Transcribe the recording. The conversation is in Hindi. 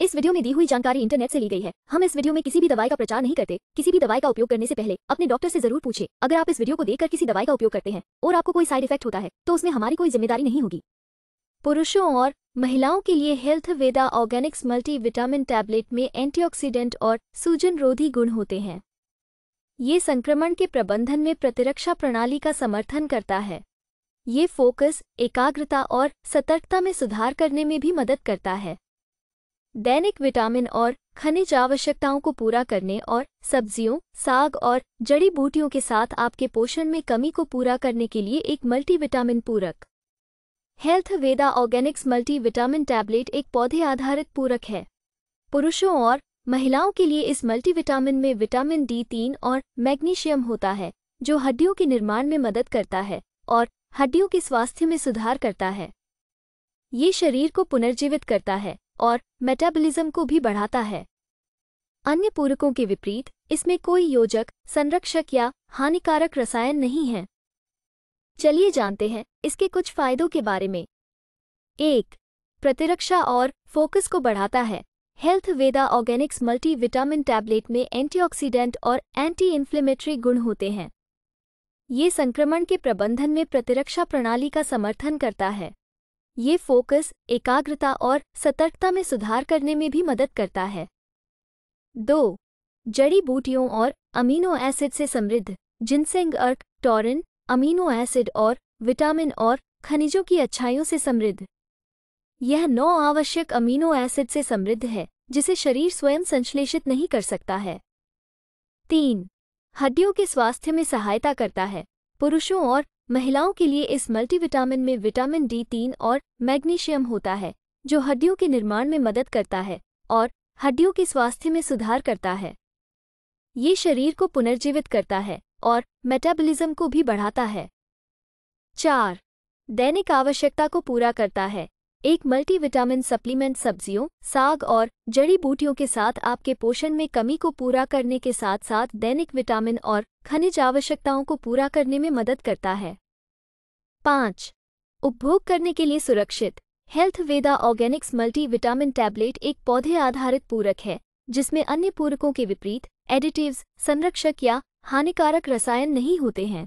इस वीडियो में दी हुई जानकारी इंटरनेट से ली गई है हम इस वीडियो में किसी भी दवाई का प्रचार नहीं करते किसी भी दवाई का उपयोग करने से पहले अपने डॉक्टर से जरूर पूछे अगर आप इस वीडियो को देखकर किसी दवाई का उपयोग करते हैं और आपको कोई साइड इफेक्ट होता है तो उसमें हमारी कोई जिम्मेदारी नहीं होगी पुरुषों और महिलाओं के लिए Health Veda Organics multivitamin tablet में एंटीऑक्सीडेंट और सूजन रोधी गुण होते हैं ये संक्रमण के प्रबंधन में प्रतिरक्षा प्रणाली का समर्थन करता है ये फोकस एकाग्रता और सतर्कता में सुधार करने में भी मदद करता है दैनिक विटामिन और खनिज आवश्यकताओं को पूरा करने और सब्जियों साग और जड़ी बूटियों के साथ आपके पोषण में कमी को पूरा करने के लिए एक मल्टीविटामिन पूरक Health Veda Organics multivitamin tablet एक पौधे आधारित पूरक है पुरुषों और महिलाओं के लिए इस मल्टीविटामिन में विटामिन डी तीन और मैग्नीशियम होता है जो हड्डियों के निर्माण में मदद करता है और हड्डियों के स्वास्थ्य में सुधार करता है ये शरीर को पुनर्जीवित करता है और मेटाबॉलिज्म को भी बढ़ाता है अन्य पूरकों के विपरीत इसमें कोई योजक संरक्षक या हानिकारक रसायन नहीं है चलिए जानते हैं इसके कुछ फायदों के बारे में एक प्रतिरक्षा और फोकस को बढ़ाता है Health Veda Organics multi vitamin tablet में एंटीऑक्सीडेंट और एंटी इन्फ्लेमेटरी गुण होते हैं ये संक्रमण के प्रबंधन में प्रतिरक्षा प्रणाली का समर्थन करता है ये फोकस एकाग्रता और सतर्कता में सुधार करने में भी मदद करता है दो जड़ी बूटियों और अमीनो एसिड से समृद्ध जिनसेंग अर्क टॉरिन अमीनो एसिड और विटामिन और खनिजों की अच्छाइयों से समृद्ध यह नौ आवश्यक अमीनो एसिड से समृद्ध है जिसे शरीर स्वयं संश्लेषित नहीं कर सकता है तीन हड्डियों के स्वास्थ्य में सहायता करता है पुरुषों और महिलाओं के लिए इस मल्टीविटामिन में विटामिन डी तीन और मैग्नीशियम होता है जो हड्डियों के निर्माण में मदद करता है और हड्डियों के स्वास्थ्य में सुधार करता है ये शरीर को पुनर्जीवित करता है और मेटाबॉलिज्म को भी बढ़ाता है चार दैनिक आवश्यकता को पूरा करता है एक मल्टीविटामिन सप्लीमेंट सब्जियों साग और जड़ी बूटियों के साथ आपके पोषण में कमी को पूरा करने के साथ साथ दैनिक विटामिन और खनिज आवश्यकताओं को पूरा करने में मदद करता है पाँच उपभोग करने के लिए सुरक्षित Health Veda Organics multi vitamin tablet एक पौधे आधारित पूरक है जिसमें अन्य पूरकों के विपरीत एडिटिव्स संरक्षक या हानिकारक रसायन नहीं होते हैं